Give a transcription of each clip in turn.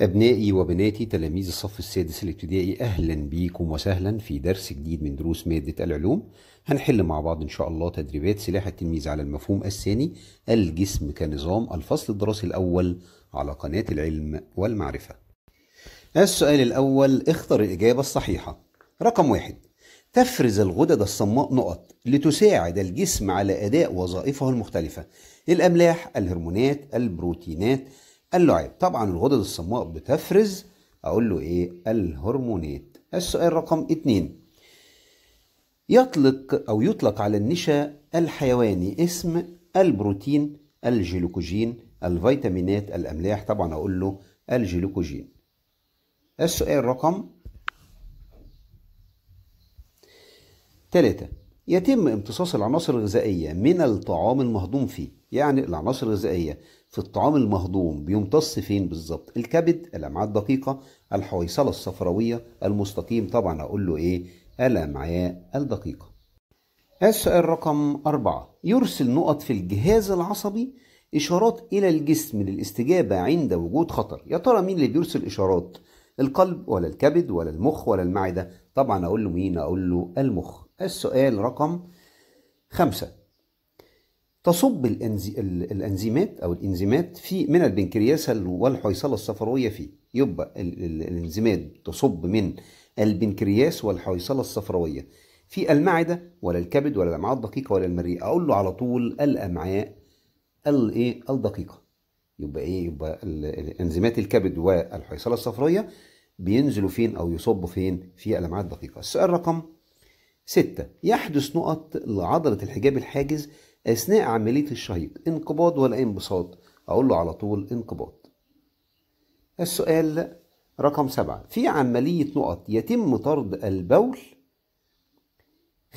أبنائي وبناتي تلاميذ الصف السادس الابتدائي أهلا بيكم وسهلا في درس جديد من دروس مادة العلوم هنحل مع بعض إن شاء الله تدريبات سلاح التلميذ على المفهوم الثاني الجسم كنظام الفصل الدراسي الأول على قناة العلم والمعرفة السؤال الأول اختر الإجابة الصحيحة رقم واحد تفرز الغدد الصماء نقط لتساعد الجسم على أداء وظائفه المختلفة الأملاح الهرمونات البروتينات عيب طبعا الغدد الصماء بتفرز اقول له ايه الهرمونات السؤال رقم اتنين يطلق او يطلق على النشا الحيواني اسم البروتين الجلوكوجين الفيتامينات الاملاح طبعا اقول له الجلوكوجين السؤال رقم ثلاثة يتم امتصاص العناصر الغذائية من الطعام المهضوم فيه يعني العناصر الغذائية في الطعام المهضوم بيمتص فين بالظبط الكبد الأمعاء الدقيقة الحويصلة الصفراوية المستقيم طبعا أقول له إيه الأمعاء الدقيقة السؤال رقم أربعة يرسل نقط في الجهاز العصبي إشارات إلى الجسم للاستجابة عند وجود خطر يا ترى مين اللي بيرسل إشارات القلب ولا الكبد ولا المخ ولا المعدة طبعا أقول له مين أقول له المخ السؤال رقم خمسة تصب الانزيمات او الانزيمات في من البنكرياس والحويصله الصفراويه فيه يبقى الانزيمات تصب من البنكرياس والحويصله الصفراويه في المعده ولا الكبد ولا الامعاء الدقيقه ولا المريء اقول له على طول الامعاء الايه الدقيقه يبقى ايه يبقى انزيمات الكبد والحويصله الصفراويه بينزلوا فين او يصبوا فين في الامعاء الدقيقه السؤال رقم ستة يحدث نقط لعضله الحجاب الحاجز أثناء عملية الشهيق انقباض ولا انبساط أقول له على طول انقباض السؤال رقم سبعة في عملية نقط يتم طرد البول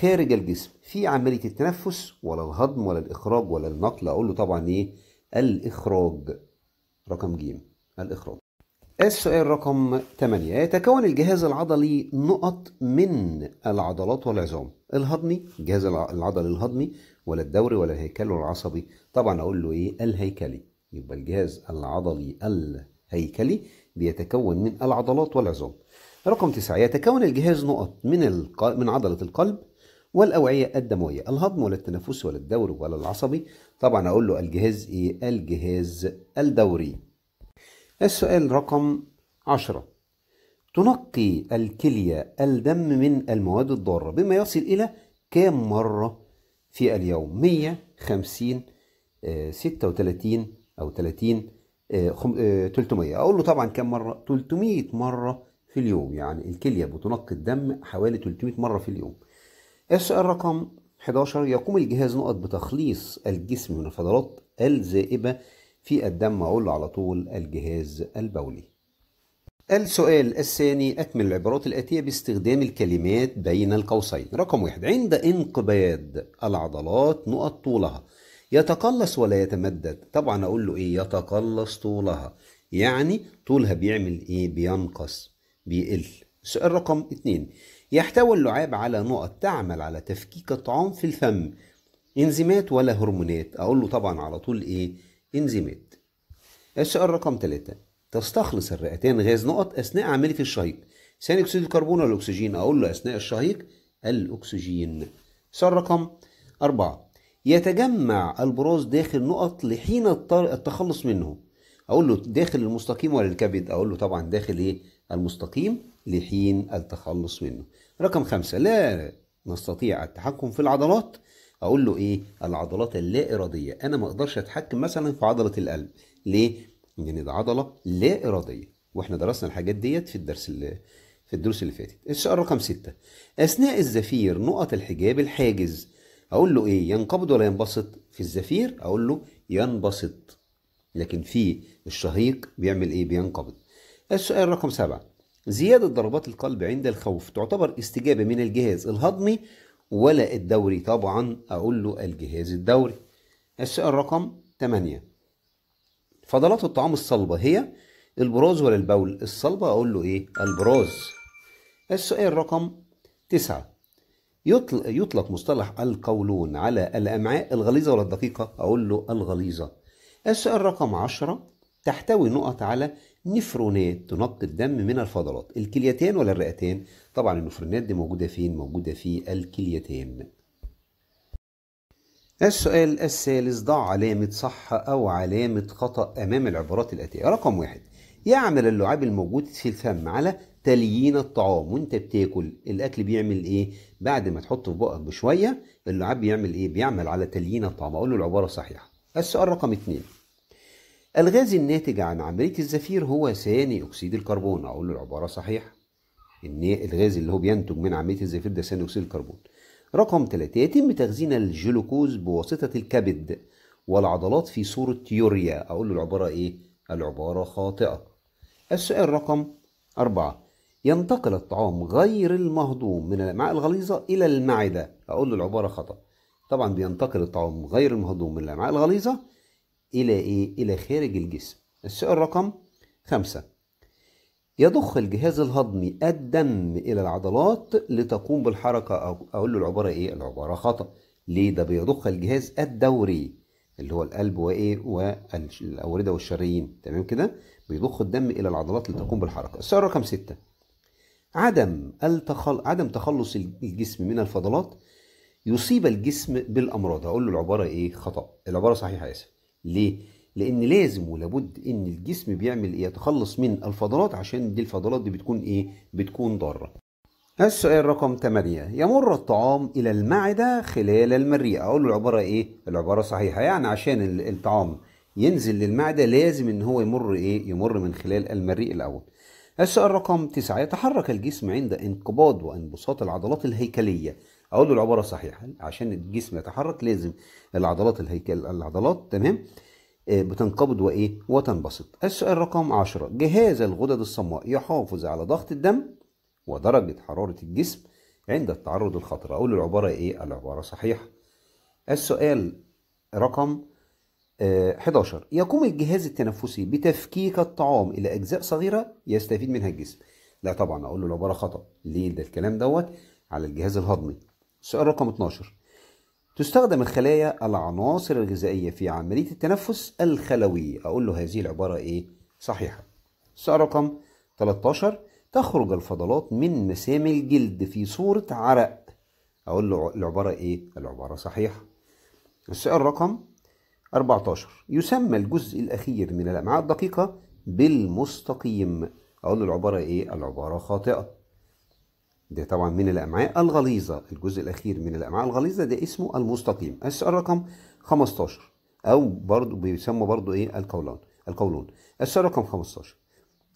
خارج الجسم في عملية التنفس ولا الهضم ولا الإخراج ولا النقل أقول له طبعا إيه الإخراج رقم جيم الإخراج السؤال رقم 8 يتكون الجهاز العضلي نقط من العضلات والعظام الهضمي الجهاز العضلي الهضمي ولا الدوري ولا الهيكلي ولا العصبي طبعا اقول له ايه الهيكلي يبقى الجهاز العضلي الهيكلي بيتكون من العضلات والعظام رقم تسعة يتكون الجهاز نقط من الق... من عضلة القلب والأوعية الدموية الهضم ولا التنفس ولا الدوري ولا العصبي طبعا أقول له الجهاز إيه الجهاز الدوري السؤال رقم عشرة تنقي الكلية الدم من المواد الضارة بما يصل إلى كام مرة في اليوم 150 36 آه، أو 30 300 آه، آه، أقول له طبعا كم مرة 300 مرة في اليوم يعني الكلية بتنقي الدم حوالي 300 مرة في اليوم السؤال رقم 11 يقوم الجهاز نقط بتخليص الجسم من الفضلات الزائبة في الدم أقول له على طول الجهاز البولي السؤال الثاني أكمل العبارات الآتية باستخدام الكلمات بين القوسين رقم واحد عند انقباض العضلات نقط طولها يتقلص ولا يتمدد طبعا أقول له إيه يتقلص طولها يعني طولها بيعمل إيه بينقص بيقل سؤال رقم اتنين يحتوي اللعاب على نقط تعمل على تفكيك الطعام في الفم انزيمات ولا هرمونات أقول له طبعا على طول إيه انزيمات السؤال رقم ثلاثة تستخلص الرئتان غاز نقط أثناء عملية الشهيق ثاني أكسيد الكربون ولا الأكسجين أقول له أثناء الشهيق الأكسجين سؤال رقم أربعة يتجمع البراز داخل نقط لحين التخلص منه أقول له داخل المستقيم ولا الكبد أقول له طبعا داخل إيه المستقيم لحين التخلص منه رقم خمسة لا نستطيع التحكم في العضلات اقول له ايه العضلات اللا اراديه انا ما اقدرش اتحكم مثلا في عضله القلب ليه يعني ده عضله لا اراديه واحنا درسنا الحاجات ديت في الدرس اللي في الدروس اللي فاتت السؤال رقم ستة اثناء الزفير نقط الحجاب الحاجز اقول له ايه ينقبض ولا ينبسط في الزفير اقول له ينبسط لكن في الشهيق بيعمل ايه بينقبض السؤال رقم سبعة زيادة ضربات القلب عند الخوف تعتبر استجابة من الجهاز الهضمي ولا الدوري طبعا أقول له الجهاز الدوري السؤال رقم 8 فضلات الطعام الصلبة هي البراز ولا البول الصلبة أقول له إيه البراز السؤال رقم تسعة يطلق, مصطلح القولون على الأمعاء الغليظة ولا الدقيقة أقول له الغليظة السؤال رقم عشرة تحتوي نقط على نفرونات تنقي الدم من الفضلات الكليتان ولا الرئتان طبعا النفرونات دي موجودة فين موجودة في الكليتان السؤال الثالث ضع علامة صح أو علامة خطأ أمام العبارات الآتية رقم واحد يعمل اللعاب الموجود في الفم على تليين الطعام وانت بتاكل الاكل بيعمل ايه بعد ما تحطه في بقك بشويه اللعاب بيعمل ايه بيعمل على تليين الطعام اقول له العباره صحيحه السؤال رقم اثنين الغاز الناتج عن عمليه الزفير هو ثاني اكسيد الكربون اقول له العباره صحيحه ان الغاز اللي هو بينتج من عمليه الزفير ده ثاني اكسيد الكربون رقم 3 يتم تخزين الجلوكوز بواسطة الكبد والعضلات في صورة يوريا أقول له العبارة إيه؟ العبارة خاطئة السؤال رقم 4 ينتقل الطعام غير المهضوم من الأمعاء الغليظة إلى المعدة أقول له العبارة خطأ طبعا بينتقل الطعام غير المهضوم من الأمعاء الغليظة إلى إيه؟ إلى خارج الجسم السؤال رقم 5 يضخ الجهاز الهضمي الدم إلى العضلات لتقوم بالحركة أو أقول له العبارة إيه؟ العبارة خطأ ليه ده بيضخ الجهاز الدوري اللي هو القلب وإيه والأوردة والشرايين تمام كده بيضخ الدم إلى العضلات لتقوم بالحركة السؤال رقم ستة عدم التخل... عدم تخلص الجسم من الفضلات يصيب الجسم بالأمراض أقول له العبارة إيه خطأ العبارة صحيحة يا ليه؟ لان لازم ولابد ان الجسم بيعمل ايه يتخلص من الفضلات عشان دي الفضلات دي بتكون ايه بتكون ضاره السؤال رقم 8 يمر الطعام الى المعده خلال المريء اقول له العباره ايه العباره صحيحه يعني عشان الطعام ينزل للمعده لازم ان هو يمر ايه يمر من خلال المريء الاول السؤال رقم 9 يتحرك الجسم عند انقباض وانبساط العضلات الهيكليه اقول له العباره صحيحه عشان الجسم يتحرك لازم العضلات الهيكل العضلات تمام آه، بتنقبض وايه وتنبسط السؤال رقم 10 جهاز الغدد الصماء يحافظ على ضغط الدم ودرجة حرارة الجسم عند التعرض للخطر اقول العبارة ايه العبارة صحيحة السؤال رقم 11 آه، يقوم الجهاز التنفسي بتفكيك الطعام الى اجزاء صغيرة يستفيد منها الجسم لا طبعا اقول له العبارة خطأ ليه ده الكلام دوت على الجهاز الهضمي السؤال رقم 12 تستخدم الخلايا العناصر الغذائية في عملية التنفس الخلوي أقول له هذه العبارة إيه صحيحة السؤال رقم 13 تخرج الفضلات من مسام الجلد في صورة عرق أقول له العبارة إيه العبارة صحيحة السؤال رقم 14 يسمى الجزء الأخير من الأمعاء الدقيقة بالمستقيم أقول له العبارة إيه العبارة خاطئة ده طبعا من الامعاء الغليظه الجزء الاخير من الامعاء الغليظه ده اسمه المستقيم السؤال رقم 15 او برضو بيسمى برضو ايه القولون القولون السؤال رقم 15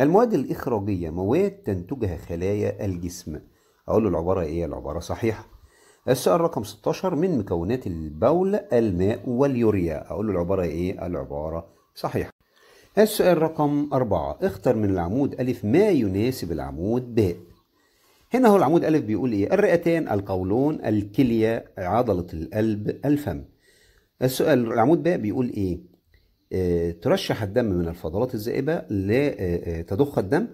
المواد الاخراجيه مواد تنتجها خلايا الجسم اقول له العباره ايه العباره صحيحه السؤال رقم 16 من مكونات البول الماء واليوريا اقول له العباره ايه العباره صحيحه السؤال رقم 4 اختر من العمود الف ما يناسب العمود ب هنا هو العمود ألف بيقول إيه؟ الرئتان، القولون، الكلية، عضلة القلب، الفم. السؤال العمود ب بيقول إيه؟ آه، ترشح الدم من الفضلات الزائبة لتضخ آه، آه، الدم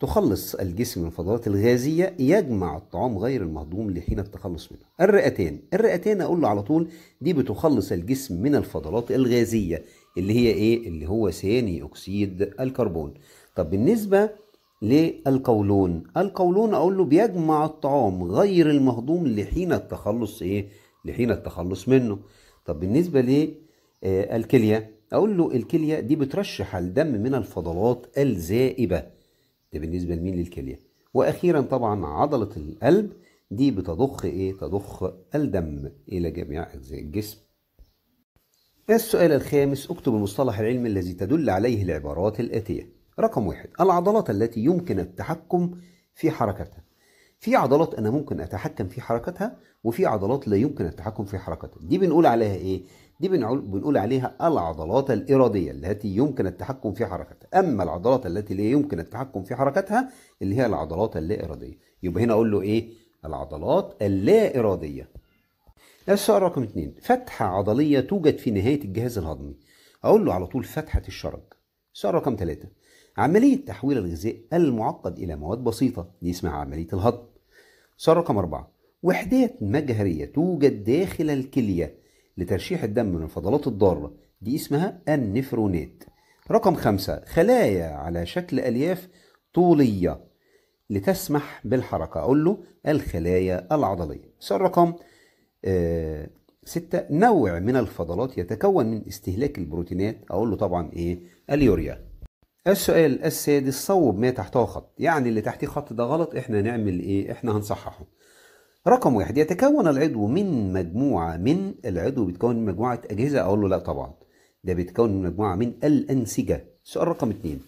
تخلص الجسم من الفضلات الغازية يجمع الطعام غير المهضوم لحين التخلص منه الرئتان الرئتان أقول له على طول دي بتخلص الجسم من الفضلات الغازية اللي هي إيه اللي هو ثاني أكسيد الكربون طب بالنسبة ليه القولون القولون اقول له بيجمع الطعام غير المهضوم لحين التخلص ايه لحين التخلص منه طب بالنسبه ليه آه الكليه اقول له الكليه دي بترشح الدم من الفضلات الزائبه ده بالنسبه لمين للكليه واخيرا طبعا عضله القلب دي بتضخ ايه تضخ الدم الى جميع اجزاء الجسم السؤال الخامس اكتب المصطلح العلمي الذي تدل عليه العبارات الاتيه رقم واحد العضلات التي يمكن التحكم في حركتها في عضلات أنا ممكن أتحكم في حركتها وفي عضلات لا يمكن التحكم في حركتها دي بنقول عليها إيه؟ دي بنقول عليها العضلات الإرادية التي يمكن التحكم في حركتها أما العضلات التي لا يمكن التحكم في حركتها اللي هي العضلات اللا إرادية يبقى هنا أقول له إيه؟ العضلات اللا إرادية السؤال رقم اتنين فتحة عضلية توجد في نهاية الجهاز الهضمي أقول له على طول فتحة الشرج السؤال رقم ثلاثة عملية تحويل الغذاء المعقد إلى مواد بسيطة دي اسمها عملية الهضم صار رقم أربعة وحدات مجهرية توجد داخل الكلية لترشيح الدم من الفضلات الضارة دي اسمها النفرونات رقم خمسة خلايا على شكل ألياف طولية لتسمح بالحركة أقول له الخلايا العضلية صار رقم آه ستة نوع من الفضلات يتكون من استهلاك البروتينات أقول له طبعا إيه اليوريا السؤال السادس صوب ما تحته خط يعني اللي تحتيه خط ده غلط احنا نعمل ايه احنا هنصححه رقم واحد يتكون العضو من مجموعة من العضو بيتكون من مجموعة أجهزة أقول له لا طبعا ده بيتكون من مجموعة من الأنسجة سؤال رقم اتنين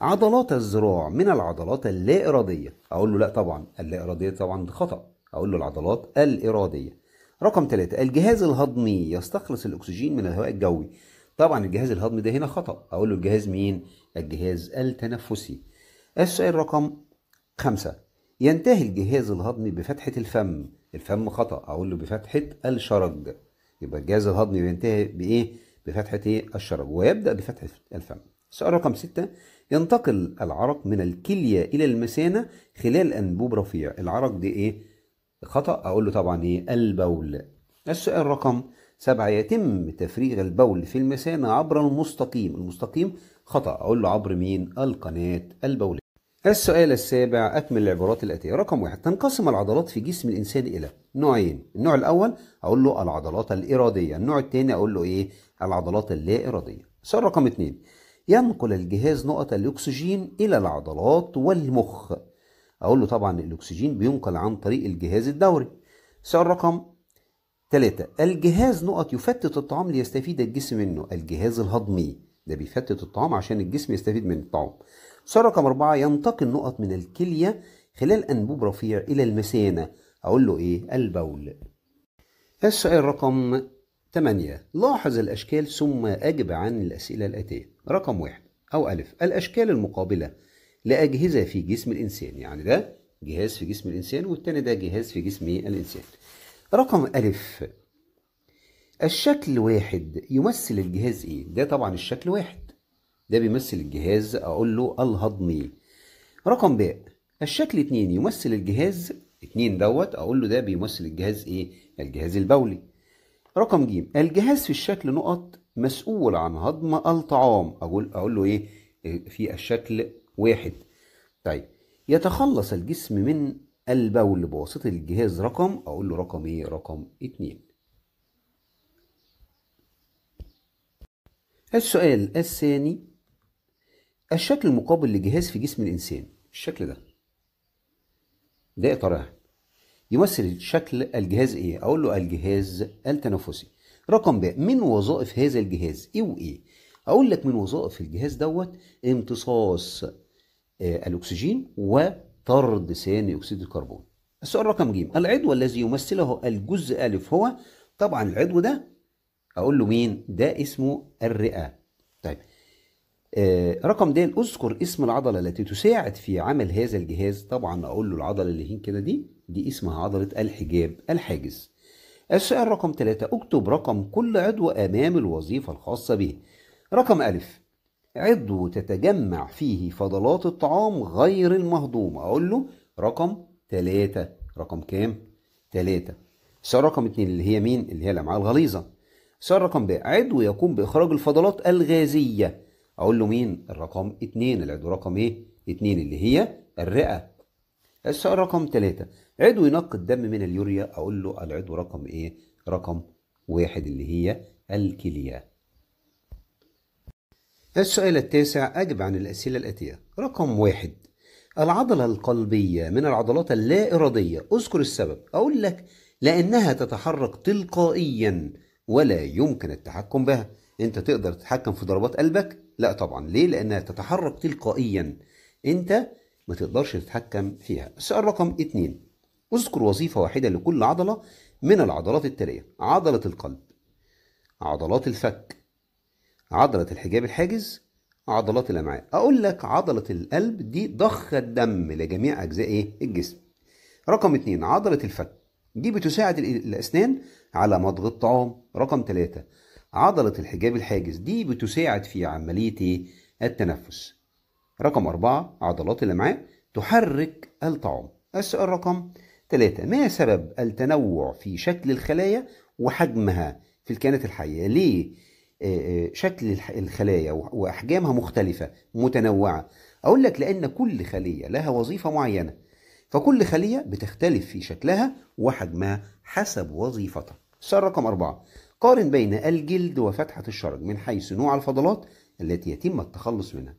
عضلات الذراع من العضلات اللا إرادية أقول له لا طبعا اللا إرادية طبعا ده خطأ أقول له العضلات الإرادية رقم ثلاثة الجهاز الهضمي يستخلص الأكسجين من الهواء الجوي طبعا الجهاز الهضمي ده هنا خطأ أقول له الجهاز مين؟ الجهاز التنفسي السؤال رقم خمسة ينتهي الجهاز الهضمي بفتحة الفم الفم خطأ أقول له بفتحة الشرج يبقى الجهاز الهضمي بينتهي بإيه؟ بفتحة إيه؟ الشرج ويبدأ بفتحة الفم سؤال رقم ستة ينتقل العرق من الكلية إلى المثانة خلال أنبوب رفيع العرق دي إيه؟ خطأ أقول له طبعا إيه؟ البول السؤال رقم سبعة يتم تفريغ البول في المثانة عبر المستقيم المستقيم خطأ أقول له عبر مين القناة البولية السؤال السابع أكمل العبارات الآتية رقم واحد تنقسم العضلات في جسم الإنسان إلى نوعين النوع الأول أقول له العضلات الإرادية النوع الثاني أقول له إيه العضلات اللا إرادية سؤال رقم اثنين ينقل الجهاز نقط الأكسجين إلى العضلات والمخ أقول له طبعا الأكسجين بينقل عن طريق الجهاز الدوري سؤال رقم 3 الجهاز نقط يفتت الطعام ليستفيد الجسم منه الجهاز الهضمي ده بيفتت الطعام عشان الجسم يستفيد من الطعام سؤال رقم 4 ينتقل نقط من الكلية خلال أنبوب رفيع إلى المثانة أقول له إيه البول السؤال رقم 8 لاحظ الأشكال ثم أجب عن الأسئلة الآتية رقم واحد أو ألف الأشكال المقابلة لأجهزة في جسم الإنسان يعني ده جهاز في جسم الإنسان والتاني ده جهاز في جسم الإنسان رقم ألف الشكل واحد يمثل الجهاز إيه؟ ده طبعا الشكل واحد ده بيمثل الجهاز أقول له الهضمي رقم باء الشكل اتنين يمثل الجهاز اتنين دوت أقول له ده بيمثل الجهاز إيه؟ الجهاز البولي رقم ج الجهاز في الشكل نقط مسؤول عن هضم الطعام أقول أقول له إيه؟, إيه، في الشكل واحد طيب يتخلص الجسم من البول بواسطة الجهاز رقم أقول له رقم إيه؟ رقم اتنين السؤال الثاني الشكل المقابل لجهاز في جسم الإنسان الشكل ده ده يا يمثل شكل الجهاز إيه؟ أقول له الجهاز التنفسي رقم ب من وظائف هذا الجهاز إيه وإيه؟ أقول لك من وظائف الجهاز دوت امتصاص آه، الأكسجين و طرد ثاني أكسيد الكربون السؤال رقم ج العضو الذي يمثله الجزء ألف هو طبعا العضو ده أقول له مين ده اسمه الرئة طيب آه رقم د اذكر اسم العضله التي تساعد في عمل هذا الجهاز طبعا اقول له العضله اللي هي كده دي دي اسمها عضله الحجاب الحاجز السؤال رقم 3 اكتب رقم كل عضو امام الوظيفه الخاصه به رقم ألف عضو تتجمع فيه فضلات الطعام غير المهضومة أقول له رقم ثلاثة رقم كام؟ ثلاثة السؤال رقم اتنين اللي هي مين؟ اللي هي الأمعاء الغليظة السؤال رقم ب عضو يقوم بإخراج الفضلات الغازية أقول له مين؟ الرقم اتنين العضو رقم إيه؟ اتنين اللي هي الرئة السؤال رقم ثلاثة عضو ينقي الدم من اليوريا أقول له العضو رقم إيه؟ رقم واحد اللي هي الكليه السؤال التاسع أجب عن الأسئلة الآتية رقم واحد العضلة القلبية من العضلات اللا إرادية أذكر السبب أقول لك لأنها تتحرك تلقائيا ولا يمكن التحكم بها أنت تقدر تتحكم في ضربات قلبك لا طبعا ليه لأنها تتحرك تلقائيا أنت ما تقدرش تتحكم فيها السؤال رقم اتنين اذكر وظيفة واحدة لكل عضلة من العضلات التالية عضلة القلب عضلات الفك عضلة الحجاب الحاجز عضلات الأمعاء أقول لك عضلة القلب دي ضخ الدم لجميع أجزاء إيه؟ الجسم رقم اتنين عضلة الفك دي بتساعد الأسنان على مضغ الطعام رقم ثلاثة عضلة الحجاب الحاجز دي بتساعد في عملية إيه؟ التنفس رقم أربعة عضلات الأمعاء تحرك الطعام السؤال رقم ثلاثة ما سبب التنوع في شكل الخلايا وحجمها في الكائنات الحية ليه آه، آه، شكل الخلايا واحجامها مختلفه متنوعه اقول لك لان كل خليه لها وظيفه معينه فكل خليه بتختلف في شكلها وحجمها حسب وظيفتها السؤال رقم أربعة قارن بين الجلد وفتحة الشرج من حيث نوع الفضلات التي يتم التخلص منها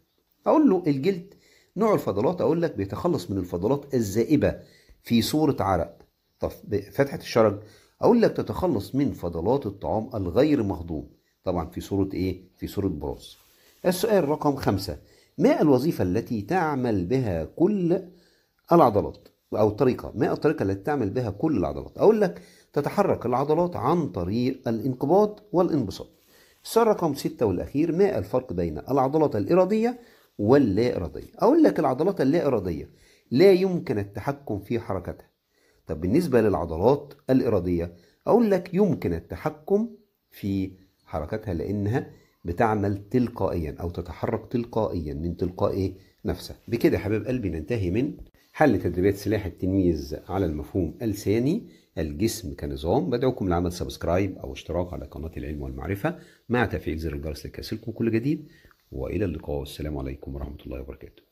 أقول له الجلد نوع الفضلات أقول لك بيتخلص من الفضلات الزائبة في صورة عرق طب فتحة الشرج أقول لك تتخلص من فضلات الطعام الغير مهضوم طبعا في صورة إيه؟ في صورة براز. السؤال رقم خمسة ما الوظيفة التي تعمل بها كل العضلات أو الطريقة، ما الطريقة التي تعمل بها كل العضلات أقول لك تتحرك العضلات عن طريق الانقباض والانبساط السؤال رقم ستة والأخير ما الفرق بين العضلات الإرادية واللا إرادية أقول لك العضلات اللا إرادية لا يمكن التحكم في حركتها طب بالنسبة للعضلات الإرادية أقول لك يمكن التحكم في حركتها لأنها بتعمل تلقائيا أو تتحرك تلقائيا من تلقاء نفسها بكده حبيب قلبي ننتهي من حل تدريبات سلاح التمييز على المفهوم اللساني الجسم كنظام بدعوكم لعمل سبسكرايب أو اشتراك على قناة العلم والمعرفة مع تفعيل زر الجرس لكي يصلكم كل جديد وإلى اللقاء والسلام عليكم ورحمة الله وبركاته